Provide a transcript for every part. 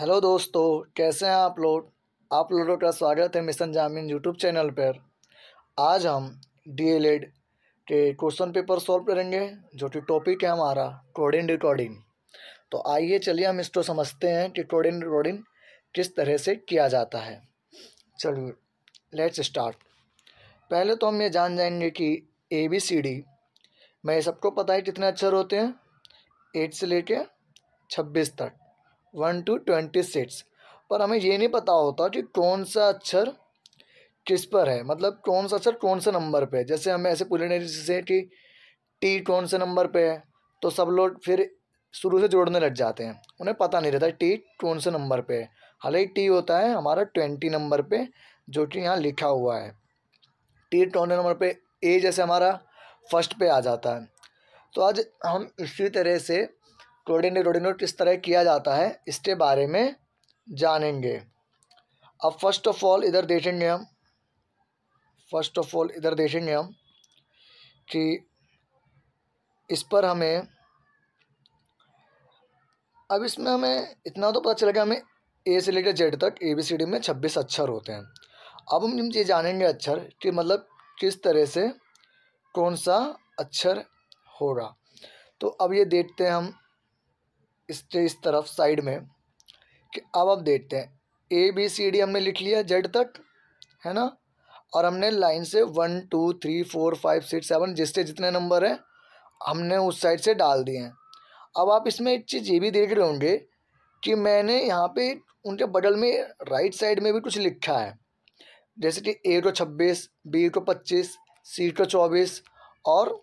Hello दोस्तों कैसे हैं आप लोग आप लोगों का स्वागत है मिशन जामिन यूट्यूब चैनल पर आज हम डीएलएड के क्वेश्चन पेपर सॉल्व करेंगे जो कि टॉपिक है हमारा कोडिंग रिकॉर्डिंग तो आइए चलिए हम इसको समझते हैं कि कोडिंग रिकॉर्डिंग किस तरह से किया जाता है चलिए लेट्स स्टार्ट पहले तो हम ये जान जाएंगे कि ए बी सी डी मैं सबको पता है कितने अक्षर होते हैं एट से लेके छब्बीस तक वन टू ट्वेंटी सिक्स पर हमें ये नहीं पता होता कि कौन सा अक्षर किस पर है मतलब कौन सा अक्षर कौन से नंबर पे है जैसे हमें ऐसे पूछने जैसे कि टी कौन से नंबर पे है तो सब लोग फिर शुरू से जोड़ने लग जाते हैं उन्हें पता नहीं रहता टी कौन से नंबर पे है हालांकि टी होता है हमारा ट्वेंटी नंबर पे जो कि यहाँ लिखा हुआ है टी ट्वेंटी नंबर पे ए जैसे हमारा फर्स्ट पे आ जाता है तो आज हम इसी तरह से क्लोरीनेट रोडीनेट किस तरह किया जाता है इसके बारे में जानेंगे अब फर्स्ट ऑफ ऑल इधर देखेंगे हम फर्स्ट ऑफ ऑल इधर देखेंगे हम कि इस पर हमें अब इसमें हमें इतना तो पता चलेगा हमें ए से लेकर जेड तक ए बी सी डी में छब्बीस अक्षर होते हैं अब हम ये जानेंगे अक्षर कि मतलब किस तरह से कौन सा अक्षर होगा तो अब ये देखते हैं हम इस इस तरफ साइड में कि अब अब देखते हैं ए बी सी डी हमने लिख लिया जेड तक है ना और हमने लाइन से one two three four five six seven जिससे जितने नंबर हैं हमने उस साइड से डाल दिए हैं अब आप इसमें एक चीज़ ये भी देख रहे होंगे कि मैंने यहाँ पे उनके बगल में राइट साइड में भी कुछ लिखा है जैसे कि ए को छब्बीस बी को पच्चीस सी को चौबीस और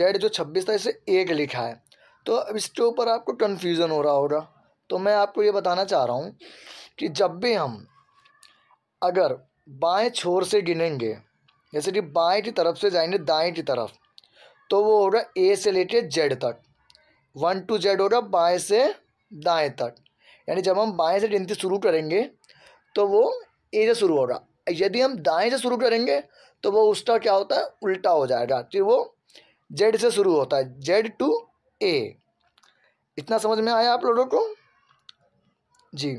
जेड जो छब्बीस था इसे एक लिखा है तो इसके ऊपर आपको कन्फ्यूज़न हो रहा होगा तो मैं आपको ये बताना चाह रहा हूँ कि जब भी हम अगर बाएं छोर से गिनेंगे जैसे कि बाएं की तरफ से जाएंगे दाएं की तरफ तो वो होगा ए से लेके जेड तक वन टू जेड होगा बाएं से दाएं तक यानी जब हम बाएं से गिनती शुरू करेंगे तो वो ए से शुरू होगा यदि हम दाएं से शुरू करेंगे तो वो उसका क्या होता है उल्टा हो जाएगा कि तो वो जेड से शुरू होता है जेड टू ए इतना समझ में आया आप लोगों को जी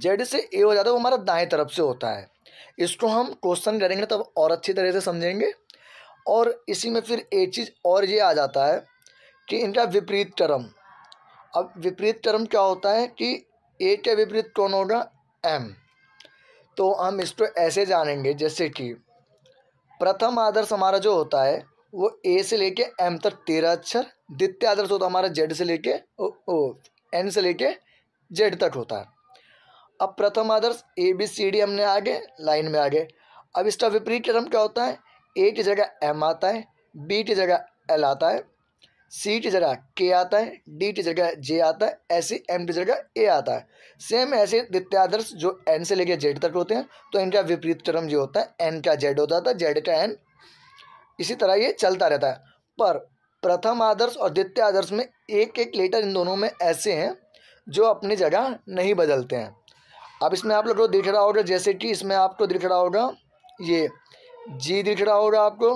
जेड से ए हो जाता है वो हमारा दाएं तरफ से होता है इसको हम क्वेश्चन करेंगे तब और अच्छी तरह से समझेंगे और इसी में फिर एक चीज़ और ये आ जाता है कि इनका विपरीत क्रम अब विपरीत क्रम क्या होता है कि ए के विपरीत कौन होगा एम तो हम इसको ऐसे जानेंगे जैसे कि प्रथम आदर्श हमारा जो होता है वो ए से लेके एम तक तेरह अक्षर द्वितीय आदर्श होता हमारा जेड से लेके ओ, एन से लेके जेड तक होता है अब प्रथम आदर्श ए बी सी डी हमने आगे लाइन में आगे अब इसका विपरीत क्रम क्या होता है ए की जगह एम आता है बी की जगह एल आता है सी की जगह के आता है डी की जगह जे आता है ऐसे एम की जगह ए आता है सेम ऐसे द्वितीय आदर्श जो एन से लेके जेड तक होते हैं तो इनका विपरीत क्रम जो होता है एन का जेड हो जाता है जेड का एन इसी तरह ये चलता रहता है पर प्रथम आदर्श और द्वितीय आदर्श में एक एक लेटर इन दोनों में ऐसे हैं जो अपनी जगह नहीं बदलते हैं अब इसमें आप लोग को दिख रहा होगा जैसे कि इसमें आपको दिख रहा होगा ये जी दिख रहा होगा आपको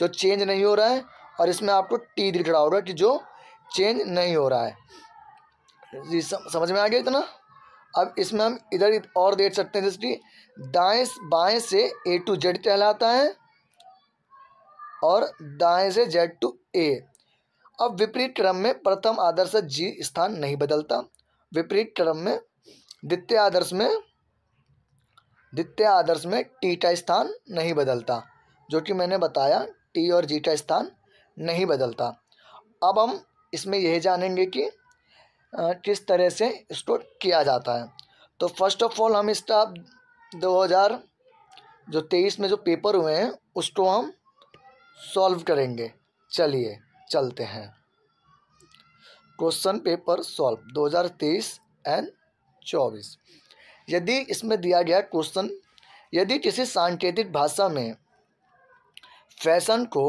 जो चेंज नहीं हो रहा है और इसमें आपको टी दिख रहा होगा कि जो चेंज नहीं हो रहा है जी समझ में आ गया इतना अब इसमें हम इधर और देख सकते हैं जैसे कि दाएँ बाएँ से ए टू जेड कहलाता है और दाएं से जेड टू ए अब विपरीत क्रम में प्रथम आदर्श जी स्थान नहीं बदलता विपरीत क्रम में द्वितीय आदर्श में द्वितीय आदर्श में टी का स्थान नहीं बदलता जो कि मैंने बताया टी और जी का स्थान नहीं बदलता अब हम इसमें यह जानेंगे कि किस तरह से इसको किया जाता है तो फर्स्ट ऑफ ऑल हम इसका दो हज़ार जो तेईस में जो पेपर हुए हैं उसको हम सॉल्व करेंगे चलिए चलते हैं क्वेश्चन पेपर सॉल्व 2023 एंड 24 यदि इसमें दिया गया क्वेश्चन यदि किसी सांकेतिक भाषा में फैशन को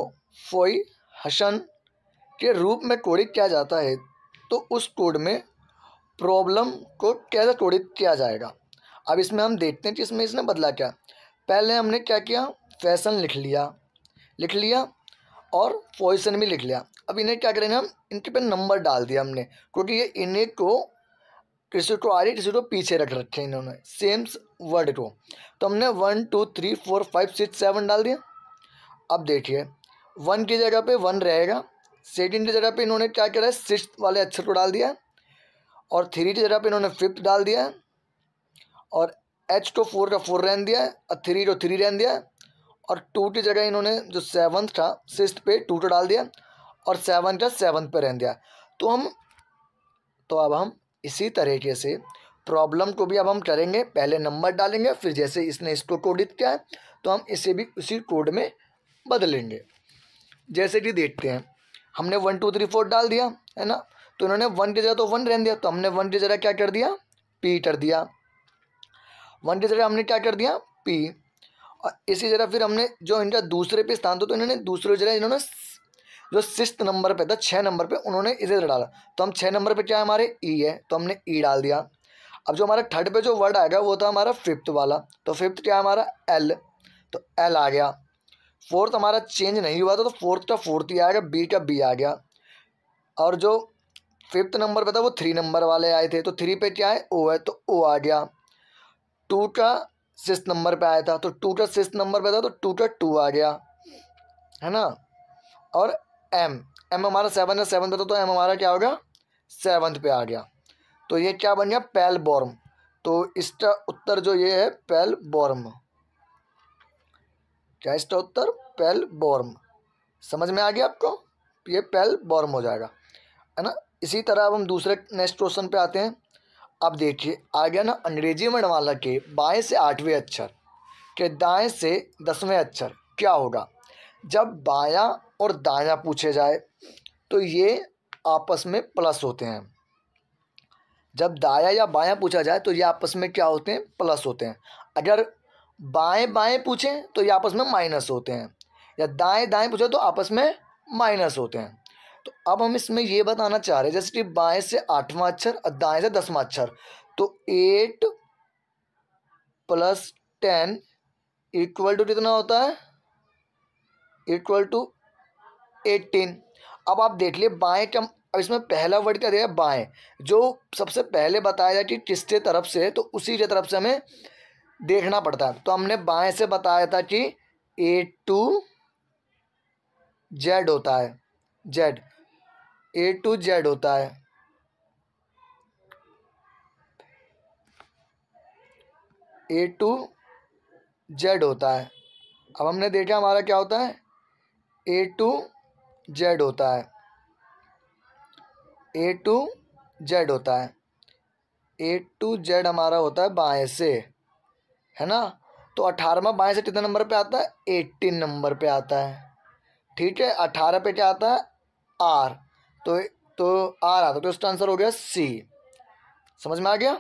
फोई हसन के रूप में कोडित किया जाता है तो उस कोड में प्रॉब्लम को कैसे कोडित किया जाएगा अब इसमें हम देखते हैं कि इसमें इसने बदला क्या पहले हमने क्या किया फैशन लिख लिया लिख लिया और पॉइसन भी लिख लिया अब इन्हें क्या करेंगे हम इनके पे नंबर डाल दिया हमने क्योंकि ये इन्हें को किसी को आगे किसी को पीछे रख रखे इन्होंने सेम्स वर्ड को तो हमने one two three four five six seven डाल दिया अब देखिए वन की जगह पे वन रहेगा सेकेंड की जगह पे इन्होंने क्या करा है सिक्स वाले अक्षर को डाल दिया और थ्री की जगह पे इन्होंने फिफ्थ डाल दिया और एच को फोर का फोर रहन दिया और थ्री को थ्री रहन दिया और टू की जगह इन्होंने जो सेवन्थ था सिक्स पे टू टू डाल दिया और सेवन का सेवन्थ पे रह दिया तो हम तो अब हम इसी तरीके से प्रॉब्लम को भी अब हम करेंगे पहले नंबर डालेंगे फिर जैसे इसने इसको कोडित किया है तो हम इसे भी उसी कोड में बदलेंगे जैसे कि देखते हैं हमने वन टू थ्री फोर डाल दिया है ना तो इन्होंने वन की जगह तो वन रह दिया तो हमने वन की जगह क्या कर दिया पी कर दिया वन की जगह हमने क्या कर दिया पी इसी जरा फिर हमने जो इनका दूसरे पे स्थान था तो इन्होंने दूसरे जगह इन्होंने जो सिक्स नंबर पे था छः नंबर पे उन्होंने इसे डाला तो हम छः नंबर पे क्या है हमारे ई e है तो हमने ई e डाल दिया अब जो हमारा थर्ड पे जो वर्ड आएगा वो था हमारा फिफ्थ वाला तो फिफ्थ क्या है हमारा एल तो एल आ गया फोर्थ हमारा चेंज नहीं हुआ था तो फोर्थ का फोर्थ ही आएगा बी का बी आ गया और जो फिफ्थ नंबर पे था वो थ्री नंबर वाले आए थे तो थ्री पे क्या है ओ है तो ओ आ गया टू का सिक्स नंबर पे आया था तो टूटर सिक्स नंबर पे था तो टूटर टू आ गया है ना और एम एम हमारा सेवन है सेवन पे था तो एम हमारा क्या हो गया सेवन्थ पे आ गया तो ये क्या बन गया पैल बॉर्म तो इसका उत्तर जो ये है पैल बॉर्म क्या इसका उत्तर पैल बॉर्म समझ में आ गया आपको ये पैल बॉर्म हो जाएगा है ना इसी तरह अब हम दूसरे नेक्स्ट क्वेश्चन पे आते हैं अब देखिए आ गया ना अंग्रेजी वर्णमाला के बाएं से आठवें अक्षर के दाएं से दसवें अक्षर क्या होगा जब बायां और दायां पूछे जाए तो ये आपस में प्लस होते हैं जब दाया या बायां पूछा जाए तो ये आपस में क्या होते हैं प्लस होते हैं अगर बाएं बाएं पूछें तो ये आपस में माइनस होते हैं या दाएं दाएं पूछें तो आपस में माइनस होते हैं तो अब हम इसमें ये बताना चाह रहे हैं जैसे कि बाएं से आठवां अक्षर और दाएं से दसवां अक्षर तो eight plus ten equal to कितना होता है इक्वल टू एटीन अब आप देख लिए बाएं कम अब इसमें पहला वर्ड क्या दिया बाएं जो सबसे पहले बताया जाए कि किसके तरफ से तो उसी के तरफ से हमें देखना पड़ता है तो हमने बाएं से बताया था कि एट टू जेड होता है जेड ए टू जेड होता है ए टू जेड होता है अब हमने देखा हमारा क्या होता है ए टू जेड होता है ए टू जेड होता है ए टू जेड हमारा होता है बाएं से है ना तो अठारहवा बाएं से कितने नंबर पे आता है एट्टीन नंबर पे आता है ठीक है अठारह पे क्या आता है आर तो तो आ रहा था तो इसका आंसर हो गया सी समझ में आ गया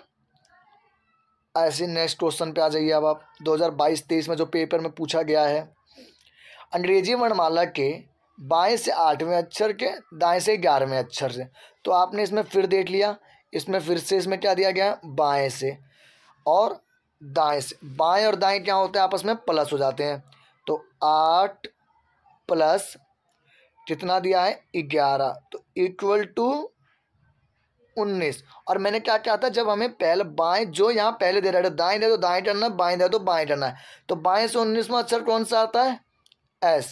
ऐसे नेक्स्ट क्वेश्चन पे आ जाइए अब आप 2022-23 में जो पेपर में पूछा गया है अंग्रेजी वर्णमाला के बाएं से आठवें अक्षर के दाएं से ग्यारहवें अक्षर से तो आपने इसमें फिर देख लिया इसमें फिर से इसमें क्या दिया गया है बाएँ से और दाएँ से बाएँ और दाएँ क्या होते हैं आपस में प्लस हो जाते हैं तो आठ प्लस कितना दिया है ग्यारह तो इक्वल टू उन्नीस और मैंने क्या कहा था जब हमें पहले बाएं जो यहाँ पहले दे रहा है तो दाएं दे तो दाएं टरना है बाएं दे तो बाएं टरना है तो बाएं से उन्नीस में अक्षर कौन सा आता है एस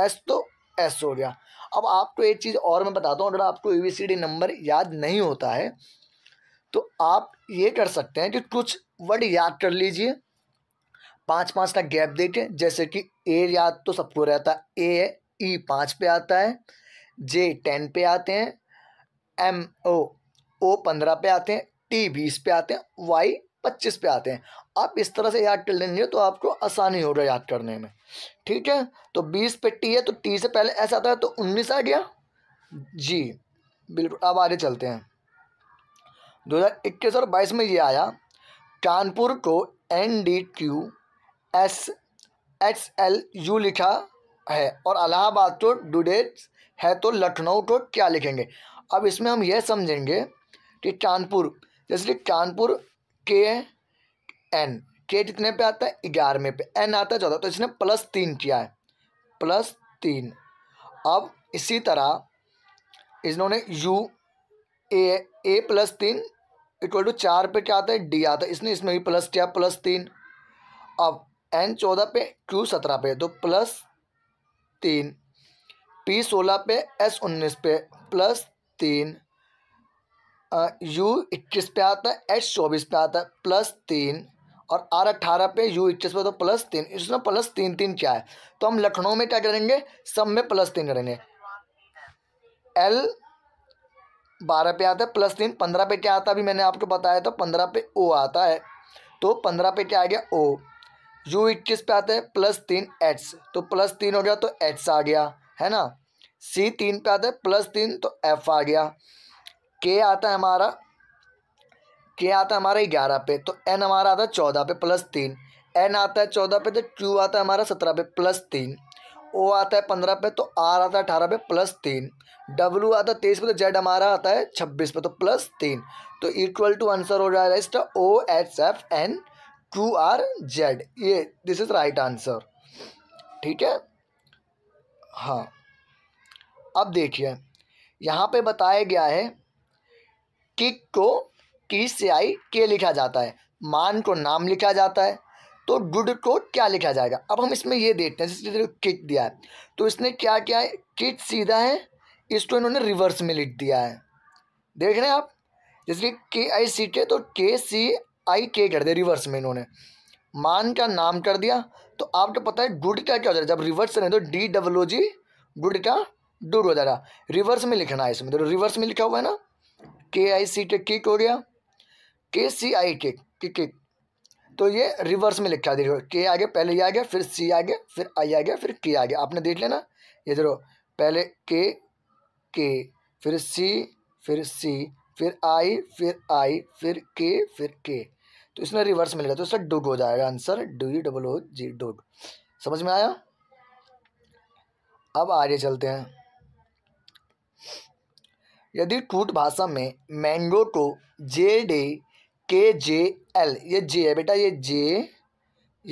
एस तो एस हो गया अब आपको एक चीज़ और मैं बताता हूँ अगर आपको A B C D number याद नहीं होता है तो आप ये कर सकते हैं कि कुछ वर्ड याद कर लीजिए पाँच पाँच का गैप देखें जैसे कि ए याद तो सबको रहता है ए ई पाँच पे आता है जे टेन पे आते हैं एम ओ ओ पंद्रह पे आते हैं टी बीस पे आते हैं वाई पच्चीस पे आते हैं आप इस तरह से याद कर लेंगे तो आपको आसानी होगा याद करने में ठीक है तो बीस पे टी है तो टी से पहले ऐसा आता है तो उन्नीस आ गया जी बिल्कुल अब आगे चलते हैं दो हज़ार इक्कीस और बाईस में ये आया कानपुर को N D Q S H L U लिखा है और अलाहाबाद टू तो डूडेट है तो लखनऊ टू तो क्या लिखेंगे अब इसमें हम यह समझेंगे कि कानपुर जैसे कि कानपुर के एन के कितने पे आता है ग्यारह में पे एन आता है चौदह तो इसने प्लस तीन किया है प्लस तीन अब इसी तरह इन्होंने यू ए ए प्लस तीन इक्वल टू चार पे क्या आता है डी आता है इसने इसमें भी प्लस किया प्लस तीन अब एन चौदह पे क्यू सत्रह पे तो प्लस तीन पी सोलह पे एस उन्नीस पे प्लस तीन यू इक्कीस पे आता है एच चौबीस पे आता है प्लस तीन और आर अट्ठारह पे यू इक्कीस पे तो प्लस तीन इसमें प्लस तीन तीन क्या है तो हम लखनऊ में क्या करेंगे सब में प्लस तीन करेंगे एल बारह पे आता है प्लस तीन पंद्रह पे क्या आता है अभी मैंने आपको बताया था पंद्रह पे ओ आता है तो पंद्रह पे क्या आ गया ओ यू इक्कीस e पे आता है प्लस तीन एच तो प्लस तीन हो गया तो एच आ गया है ना सी तीन पे आता है प्लस तीन तो एफ आ गया के आता है हमारा के आता है हमारा ग्यारह पे तो एन हमारा आता है चौदह पे प्लस तीन एन आता है चौदह पे तो क्यू आता है हमारा सत्रह पे प्लस तीन ओ आता है पंद्रह पे तो आर आता है अठारह पे प्लस तीन डब्लू आता है तेईस पे तो जेड हमारा आता है छब्बीस पे तो प्लस तीन तो इक्वल टू आंसर हो जाएगा इसका O H F N Q R Z ये दिस इज राइट आंसर ठीक है हाँ अब देखिए यहाँ पे बताया गया है किक को की से आई के लिखा जाता है मान को नाम लिखा जाता है तो गुड को क्या लिखा जाएगा अब हम इसमें ये देखते हैं जैसे किक दिया है तो इसने क्या क्या है किक सीधा है इसको इन्होंने रिवर्स में लिख दिया है देख रहे हैं आप जैसे के आई सी के तो के सी आई के कर दिया रिवर्स में इन्होंने मान का नाम कर दिया तो आपको पता है गुड का क्या हो जाएगा जब रिवर्स नहीं तो डी डब्लो जी गुड का डुड हो जाएगा रिवर्स में लिखना है इसमें तो रिवर्स में लिखा हुआ है ना के आई सी के किक हो गया के सी आई के किक तो ये रिवर्स में लिखा देखो के आ गया पहले ये आ गया फिर सी आ गया फिर आई आ गया फिर के आ गया आपने देख लेना ये देखो पहले के के फिर सी फिर सी फिर आई फिर आई फिर के फिर के तो इसमें रिवर्स मिलेगा तो इसका डुग हो जाएगा answer do E double O G doog समझ में आया अब आगे चलते हैं यदि टूट भाषा में मैंगो को जे डे के जे एल ये जे है बेटा ये जे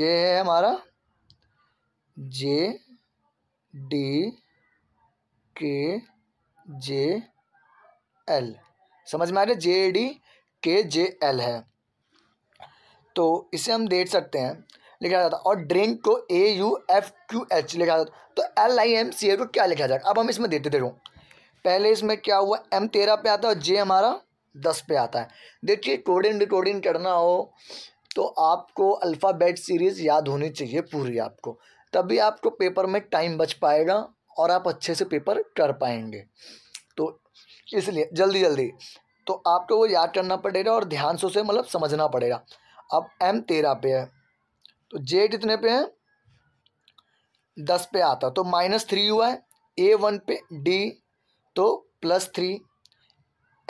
ये है हमारा जे डी के जे एल समझ में आ रहा है जे डी के जे एल है तो इसे हम देख सकते हैं लिखा जाता और ड्रिंक को A U F Q H लिखा जाता तो एल आई एम सी ए को क्या लिखा जाएगा अब हम इसमें देते देखो पहले इसमें क्या हुआ एम तेरह पे आता है और जे हमारा दस पे आता है देखिए कोडिंग रिकॉर्डिंग करना हो तो आपको अल्फ़ाबेट सीरीज़ याद होनी चाहिए पूरी आपको तभी आपको पेपर में टाइम बच पाएगा और आप अच्छे से पेपर कर पाएंगे इसलिए जल्दी जल्दी तो आपको वो याद करना पड़ेगा और ध्यान से उसे मतलब समझना पड़ेगा अब एम तेरह पे है तो जे कितने पे है दस पे आता तो माइनस थ्री हुआ है ए वन पे डी तो प्लस थ्री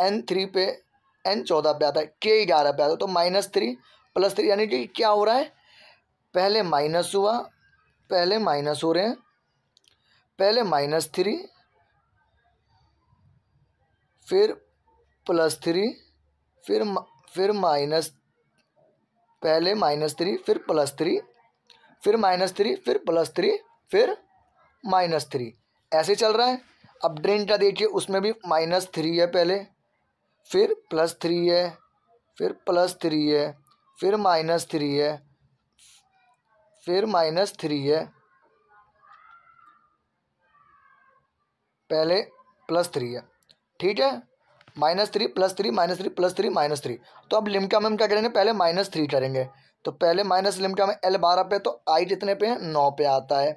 एन थ्री पे एन चौदह पे आता है के ग्यारह पे आता है तो माइनस थ्री प्लस थ्री यानी कि क्या हो रहा है पहले माइनस हुआ पहले माइनस हो रहे हैं पहले माइनस थ्री फिर प्लस थ्री फिर फिर माइनस पहले माइनस थ्री फिर प्लस थ्री फिर माइनस थ्री फिर प्लस थ्री फिर माइनस थ्री ऐसे चल रहा है अब का देखिए उसमें भी माइनस थ्री है पहले फिर प्लस थ्री है फिर प्लस थ्री है फिर माइनस थ्री है फिर माइनस थ्री है पहले प्लस थ्री है ठीक है minus three plus three minus three plus three minus three तो अब लिमका में हम क्या करेंगे पहले माइनस थ्री करेंगे तो पहले माइनस लिमका में एल बारह पे तो आई कितने पे है नौ पे आता है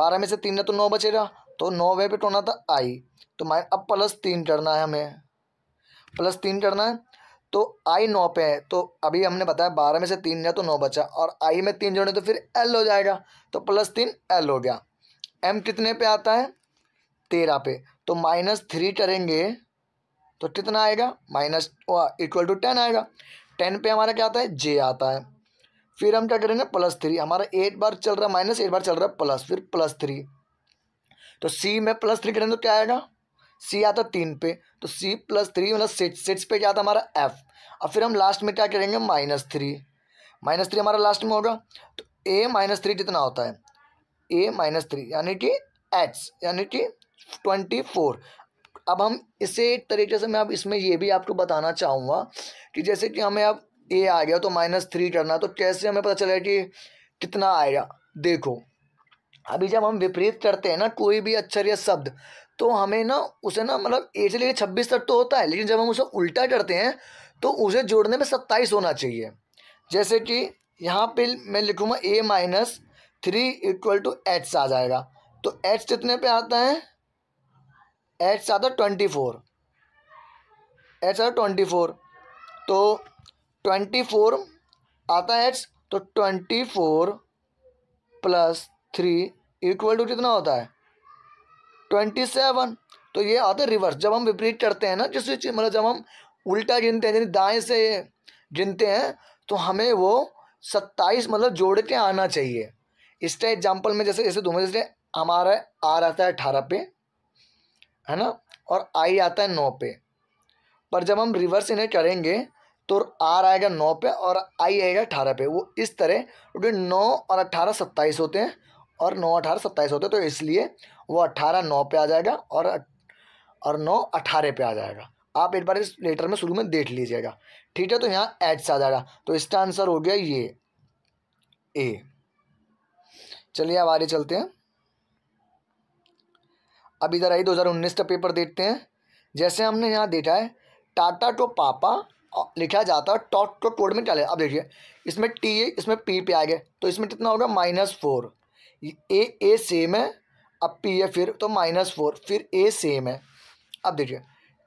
बारह में से तीन ने तो नौ बचेगा तो नौ वे पे टोना था आई तो माइन अब प्लस तीन करना है हमें प्लस तीन करना है तो आई नौ पे है तो अभी हमने बताया बारह में से तीन है तो नौ बचा और आई में तीन जोड़े तो फिर एल हो जाएगा तो प्लस तीन एल हो गया एम कितने पे आता है तेरह पे तो माइनस थ्री करेंगे तो कितना आएगा माइनस इक्वल टू टेन आएगा टेन पे हमारा क्या आता है जे आता है फिर हम क्या करेंगे प्लस थ्री हमारा एट बार चल रहा है माइनस एट बार चल रहा है प्लस फिर प्लस थ्री तो सी में प्लस थ्री करेंगे तो क्या आएगा सी आता तीन पे तो सी प्लस थ्री मतलब सिक्स सिक्स पे क्या आता हमारा एफ और फिर हम लास्ट में क्या करेंगे माइनस थ्री माइनस थ्री हमारा लास्ट में होगा तो ए माइनस थ्री कितना होता है ए माइनस थ्री यानी कि एच यानी कि ट्वेंटी फोर अब हम इसे एक तरीके से मैं अब इसमें ये भी आपको बताना चाहूँगा कि जैसे कि हमें अब ए आ गया तो माइनस थ्री करना तो कैसे हमें पता चला कि कितना आएगा देखो अभी जब हम विपरीत करते हैं ना कोई भी अक्षर या शब्द तो हमें ना उसे ना मतलब ए से लेकर छब्बीस तक तो होता है लेकिन जब हम उसे उल्टा करते हैं तो उसे जोड़ने में सत्ताईस होना चाहिए जैसे कि यहाँ पे मैं लिखूँगा A minus three equal to H आ जाएगा तो एच कितने पे आता है एट्स आता ट्वेंटी फोर एट्स आता ट्वेंटी फोर तो ट्वेंटी फोर आता है एट्स तो twenty four plus three equal to कितना होता है ट्वेंटी सेवन तो ये आता है रिवर्स जब हम विपरीत करते हैं ना जिस चीज़ मतलब जब हम उल्टा गिनते हैं यानी दाएँ से गिनते हैं तो हमें वो सत्ताईस मतलब जोड़ के आना चाहिए इसका एग्जाम्पल में जैसे जैसे दूंगा जैसे हमारा आ रहा था अठारह पे है ना और आई आता है नौ पे पर जब हम रिवर्स इन्हें करेंगे तो आर आएगा नौ पे और आई आएगा अठारह पे वो इस तरह क्योंकि नौ और अट्ठारह सत्ताईस होते हैं और नौ अठारह सत्ताईस होते हैं तो इसलिए वो अट्ठारह नौ पे आ जाएगा और और नौ अठारह पे आ जाएगा आप एक बार इस लेटर में शुरू में देख लीजिएगा ठीक है तो यहाँ एच आ जाएगा तो इसका आंसर हो गया ये ए चलिए अब आगे चलते हैं अब इधर आई 2019 का पेपर देखते हैं जैसे हमने यहाँ देखा है टाटा टो पापा लिखा जाता है टॉट टो टोड में चले अब देखिए इसमें टी ए इसमें पी पे आ गया तो इसमें कितना होगा minus four A A same है अब पी ए फिर तो माइनस फोर फिर ए सेम है अब देखिए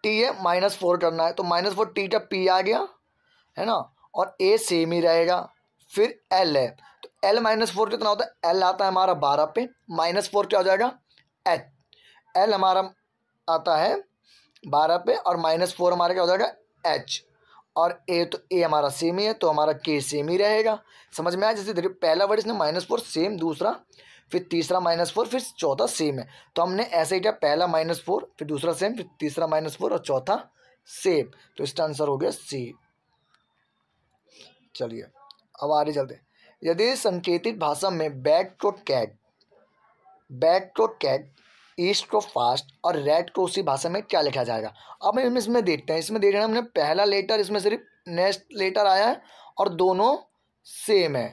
टी ए माइनस फोर करना है तो माइनस फोर टी का पी आ गया है ना और ए सेम ही रहेगा फिर एल है तो एल माइनस फोर कितना होता है एल आता है हमारा बारह पे माइनस फोर क्या हो जाएगा एच एल हमारा आता है बारह पे और माइनस फोर हमारा क्या हो जाएगा एच और ए तो ए हमारा सेम ही है तो हमारा के सेम ही रहेगा समझ में आया जैसे पहला वर्ड इसने माइनस फोर सेम दूसरा फिर तीसरा माइनस फोर फिर चौथा सेम है तो हमने ऐसे ही किया पहला माइनस फोर फिर दूसरा सेम फिर तीसरा माइनस फोर और चौथा सेम तो इसका आंसर हो गया सी चलिए अब आगे चलते यदि संकेतित भाषा में बैक टू कैग बैक टू कैग ईस्ट को फास्ट और रेड को उसी भाषा में क्या लिखा जाएगा अब हम इसमें देखते हैं इसमें देख रहे हैं हमने पहला लेटर इसमें सिर्फ नेक्स्ट लेटर आया है और दोनों सेम है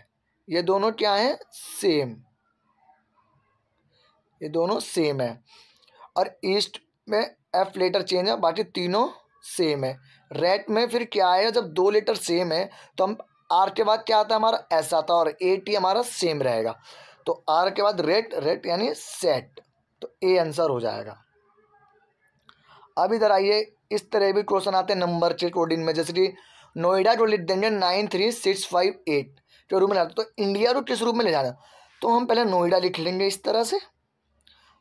ये दोनों क्या हैं सेम ये दोनों सेम है और ईस्ट में एफ लेटर चेंज है बाकी तीनों सेम है रेड में फिर क्या आया जब दो लेटर सेम है तो हम आर के बाद क्या आता है हमारा एस आता है और ए टी हमारा सेम रहेगा तो आर के बाद रेड रेड यानी सेट तो ए आंसर हो जाएगा अब इधर आइए इस तरह भी क्वेश्चन आते हैं नंबर चेक कोडिन में जैसे कि नोएडा टू देंगे nine three six five eight के रूप में लाते तो इंडिया को किस रूप में ले जाना तो हम पहले नोएडा लिख लेंगे इस तरह से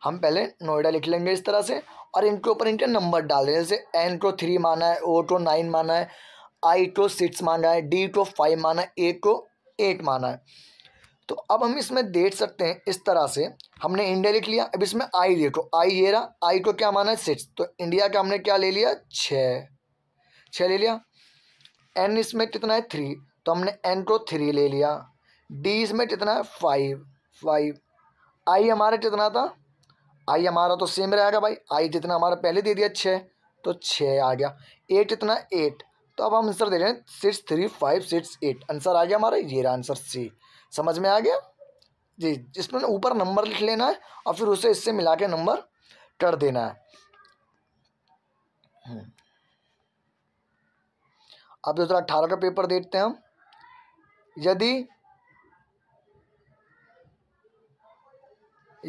हम पहले नोएडा लिख लेंगे इस तरह से और इनके ऊपर इनके नंबर डाल दें जैसे एन को थ्री माना है ओ को नाइन माना है आई को सिक्स माना है डी को फाइव माना है ए को एट माना है तो अब हम इसमें देख सकते हैं इस तरह से हमने इंडिया लिख लिया अब इसमें आई देखो आई ये रहा आई को क्या माना है सिक्स तो इंडिया का हमने क्या ले लिया छः छः ले लिया एन इसमें कितना है थ्री तो हमने एन को थ्री ले लिया डी इसमें कितना है फाइव फाइव आई हमारा कितना था आई हमारा तो सेम रहेगा भाई आई जितना हमारा पहले दे दिया छः तो छः आ गया एट इतना एट तो अब हम आंसर दे रहे हैं six three five six eight answer आ गया हमारा ये रहा आंसर सी समझ में आ गया जी इसमें ऊपर नंबर लिख लेना है और फिर उसे इससे मिला के नंबर कर देना है हम्म। अब दूसरा अठारह का पेपर देखते हैं हम यदि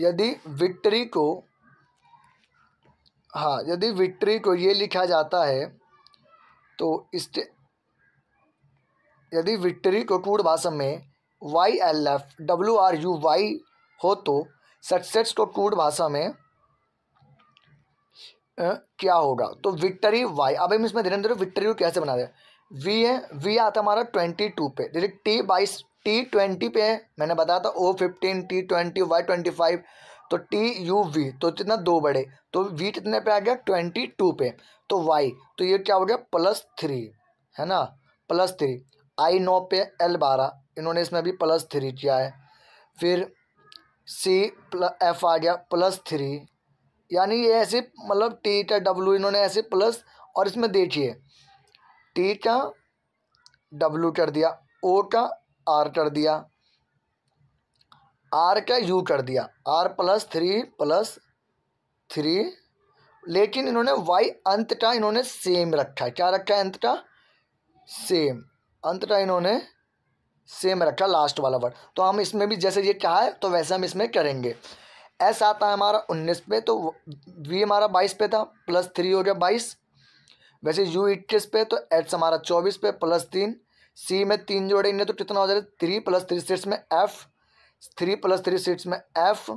यदि विक्ट्री को हाँ यदि विक्ट्री को ये लिखा जाता है तो इस यदि विक्ट्री को कूड़ भाषा में Y L F W R U Y हो तो सक्सेस को टूट भाषा में क्या होगा तो विक्टरी वाई अब हम इसमें धीरे धीरे विक्टरी को कैसे बना दें वी है वी आता हमारा ट्वेंटी टू पे देखिए टी बाईस टी ट्वेंटी पे है मैंने बताया था O fifteen T twenty Y twenty five तो टी यू वी तो कितना दो बड़े तो वी कितने पे आ गया ट्वेंटी टू पे तो वाई तो ये क्या हो गया प्लस थ्री है ना प्लस थ्री आई नौ पे एल बारह इन्होंने इसमें अभी प्लस थ्री किया है फिर सी एफ आ गया प्लस थ्री यानी ये ऐसे मतलब टी का डब्लू इन्होंने ऐसे प्लस और इसमें देखिए टी का डब्लू कर दिया ओ का आर कर दिया आर का यू कर दिया R plus three plus three लेकिन इन्होंने वाई अंत का इन्होंने सेम रखा है क्या रखा है अंत का सेम अंत का इन्होंने सेम रखा लास्ट वाला वर्ड तो हम इसमें भी जैसे ये कहा है तो वैसे हम इसमें करेंगे एस आता है हमारा उन्नीस पे तो वी हमारा बाईस पे था प्लस थ्री हो गया बाईस वैसे यू इक्कीस पे तो एच हमारा चौबीस पे प्लस तीन सी में तीन जोड़ेंगे तो, e तो, तो कितना हो जाएगा थ्री प्लस थ्री सीट्स में F three plus three seats में एफ़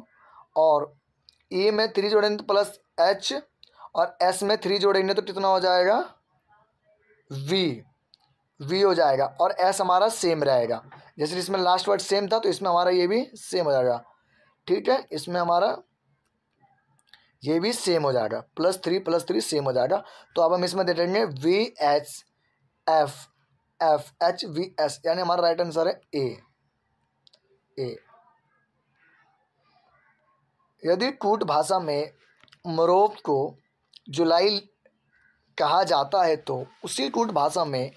और ई में थ्री जोड़ेंगे तो प्लस एच और एस में थ्री जोड़ेंगे तो कितना हो जाएगा वी वी हो जाएगा और एस हमारा सेम रहेगा जैसे इसमें लास्ट वर्ड सेम था तो इसमें हमारा ये भी सेम हो जाएगा ठीक है इसमें हमारा ये भी सेम हो जाएगा plus three plus three same हो जाएगा तो अब हम इसमें दे देंगे V H F F H V S यानी हमारा राइट आंसर है ए ए यदि कूट भाषा में मरोव को जुलाई कहा जाता है तो उसी कूट भाषा में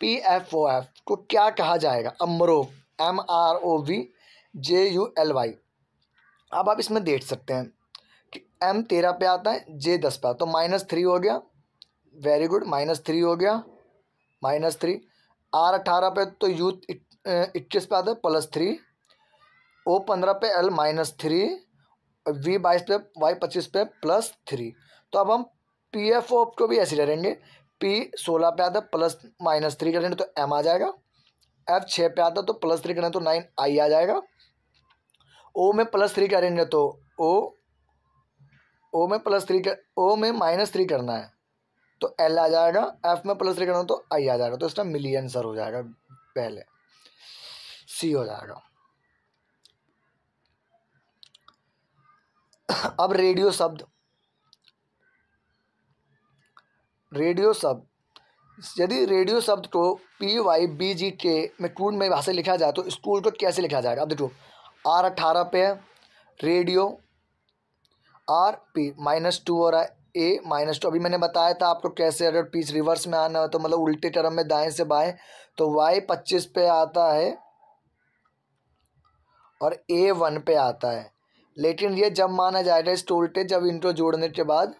पी एफ ओ एफ को क्या कहा जाएगा अमरोव M R O V J U L Y अब आप इसमें देख सकते हैं कि एम तेरह पे आता है जे दस पे आता तो माइनस थ्री हो गया वेरी गुड माइनस थ्री हो गया माइनस थ्री आर अठारह पे तो यू इक्कीस पे आता है प्लस थ्री ओ पंद्रह पे एल माइनस थ्री वी बाईस पे वाई पच्चीस पे प्लस थ्री तो अब हम पी एफ ओ को भी ऐसे डरेंगे पी सोलह पे आता है प्लस माइनस थ्री करेंगे तो एम आ जाएगा एफ छः पे आता तो प्लस थ्री करेंगे तो नाइन आई आ जाएगा ओ में प्लस थ्री करेंगे तो ओ ओ में प्लस थ्री कर ओ में माइनस थ्री करना है तो एल आ जाएगा एफ में प्लस थ्री करना तो आई आ जाएगा तो इसका मिली आंसर हो जाएगा पहले सी हो जाएगा अब रेडियो शब्द रेडियो शब्द यदि रेडियो शब्द को पी वाई बी जी के में टूट में भाषा लिखा जाए तो स्कूल को कैसे लिखा जाएगा अब देखो आर अट्ठारह पे है radio R P minus two हो रहा है ए माइनस टू अभी मैंने बताया था आपको कैसे अगर पीस रिवर्स में आना हो तो मतलब उल्टे टर्म में दाएं से बाएं तो वाई पच्चीस पे आता है और ए वन पे आता है लेकिन ये जब माना जाएगा इस टोल्टे जब इनको जोड़ने के बाद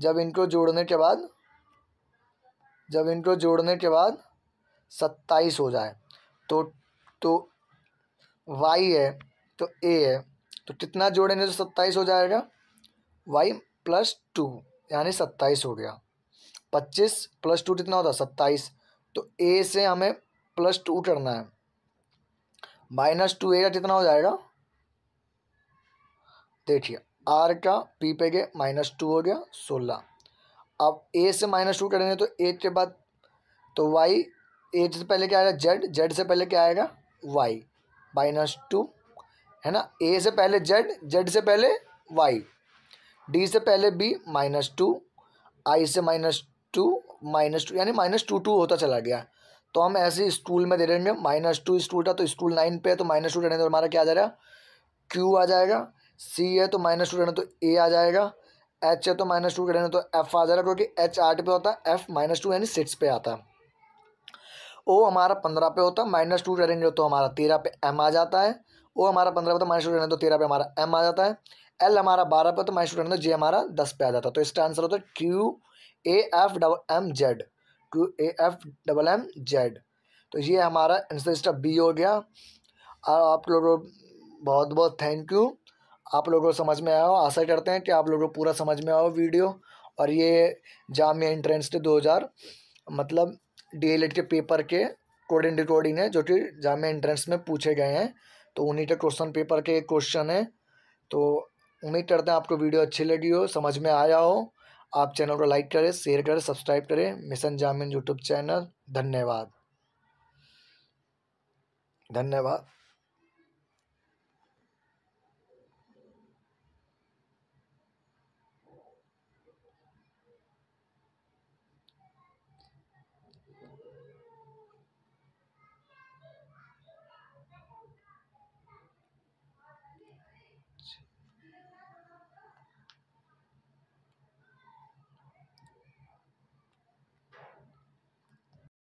जब इनको जोड़ने के बाद जब इनको जोड़ने के बाद सत्ताईस हो जाए तो तो वाई है तो ए है तो कितना जोड़ेंगे तो सत्ताईस हो जाएगा वाई प्लस टू यानी सत्ताईस हो गया पच्चीस प्लस टू कितना होता सत्ताईस तो ए से हमें प्लस टू करना है माइनस टू ए का कितना हो जाएगा देखिए आर का पी पे गए माइनस टू हो गया सोलह अब ए से माइनस टू करेंगे तो एट के बाद तो वाई एट से पहले क्या आएगा जेड जेड से पहले क्या आएगा वाई माइनस टू है ना ए से पहले जेड जेड से पहले वाई डी से पहले बी माइनस टू आई से माइनस टू माइनस टू यानी माइनस टू टू होता चला गया तो हम ऐसे स्टूल में दे देंगे माइनस टू स्टूल का तो स्टूल नाइन पे है तो माइनस टू रहने तो हमारा क्या आ जाएगा क्यू आ जाएगा सी है तो माइनस टू करना तो ए आ जाएगा एच है तो माइनस टू करना तो एफ आ जाएगा क्योंकि एच आठ पे होता है एफ माइनस टू यानी सिक्स पे आता है ओ हमारा पंद्रह पे होता है माइनस टू करेंगे तो हमारा तेरह पे एम आ जाता है ओ हमारा पंद्रह पे तो माइनस टू करेंगे तो तेरह पे हमारा एम आ जाता है एल हमारा बारह पे तो माइनस टू करेंगे तो जे हमारा दस पे आ जाता है तो इसका आंसर होता है Q A F double M Z Q A F double M Z तो ये हमारा आंसर इसका बी हो गया और आप लोगों बहुत बहुत थैंक यू आप लोगों को समझ में आया हो आशा करते हैं कि आप लोगों को पूरा समझ में आया हो वीडियो और ये जामिया एंट्रेंस थे दो हज़ार मतलब डी के पेपर के कोड रिकॉर्डिंग है जो कि जामिया एंट्रेंस में पूछे गए हैं तो उन्हीं के क्वेश्चन पेपर के एक क्वेश्चन है तो उम्मीद करते हैं आपको वीडियो अच्छी लगी हो समझ में आया हो आप चैनल को लाइक करें शेयर करें सब्सक्राइब करें मिशन जामिन यूट्यूब चैनल धन्यवाद धन्यवाद